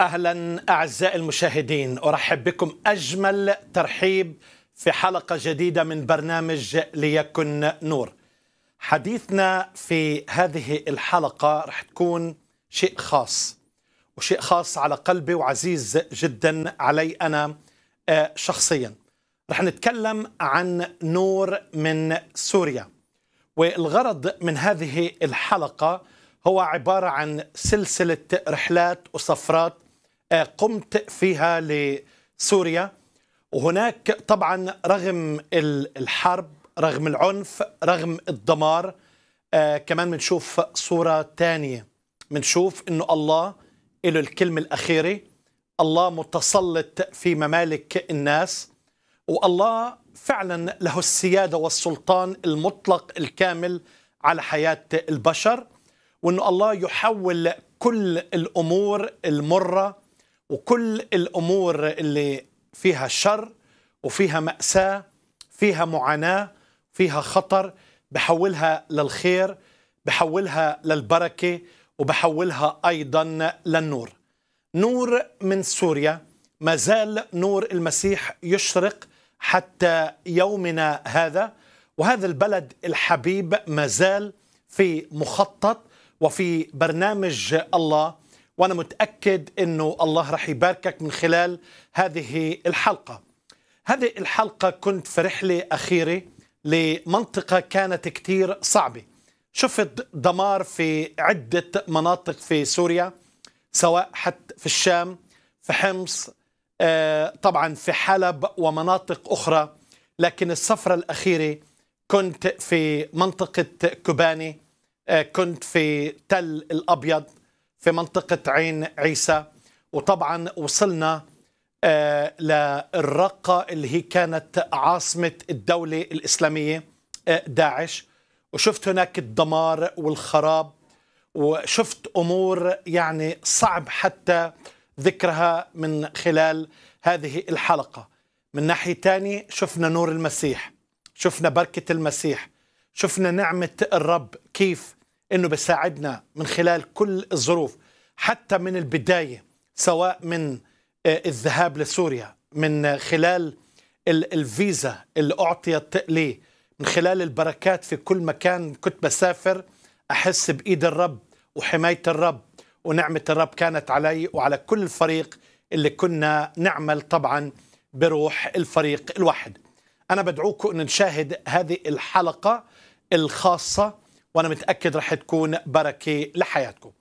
اهلا اعزائي المشاهدين ارحب بكم اجمل ترحيب في حلقه جديده من برنامج ليكن نور. حديثنا في هذه الحلقه رح تكون شيء خاص وشيء خاص على قلبي وعزيز جدا علي انا آه، شخصيا. رح نتكلم عن نور من سوريا. والغرض من هذه الحلقه هو عبارة عن سلسلة رحلات وسفرات قمت فيها لسوريا وهناك طبعا رغم الحرب رغم العنف رغم الدمار آه، كمان بنشوف صورة تانية بنشوف انه الله له الكلمة الأخيرة الله متسلط في ممالك الناس والله فعلا له السيادة والسلطان المطلق الكامل على حياة البشر وأنه الله يحول كل الأمور المرة وكل الامور اللي فيها شر وفيها ماساه فيها معاناه فيها خطر بحولها للخير بحولها للبركه وبحولها ايضا للنور نور من سوريا ما زال نور المسيح يشرق حتى يومنا هذا وهذا البلد الحبيب ما زال في مخطط وفي برنامج الله وأنا متأكد أنه الله رح يباركك من خلال هذه الحلقة هذه الحلقة كنت في رحلة أخيرة لمنطقة كانت كتير صعبة شفت دمار في عدة مناطق في سوريا سواء حتى في الشام في حمص آه، طبعا في حلب ومناطق أخرى لكن السفرة الأخيرة كنت في منطقة كوباني آه، كنت في تل الأبيض في منطقة عين عيسى وطبعا وصلنا آه، للرقة اللي هي كانت عاصمة الدولة الإسلامية آه، داعش وشفت هناك الدمار والخراب وشفت أمور يعني صعب حتى ذكرها من خلال هذه الحلقة من ناحية تانية شفنا نور المسيح شفنا بركة المسيح شفنا نعمة الرب كيف انه بيساعدنا من خلال كل الظروف حتى من البدايه سواء من آه، الذهاب لسوريا من خلال الفيزا اللي اعطيت لي من خلال البركات في كل مكان كنت بسافر احس بايد الرب وحمايه الرب ونعمه الرب كانت علي وعلى كل الفريق اللي كنا نعمل طبعا بروح الفريق الواحد. انا بدعوكم ان نشاهد هذه الحلقه الخاصه وأنا متأكد رح تكون بركة لحياتكم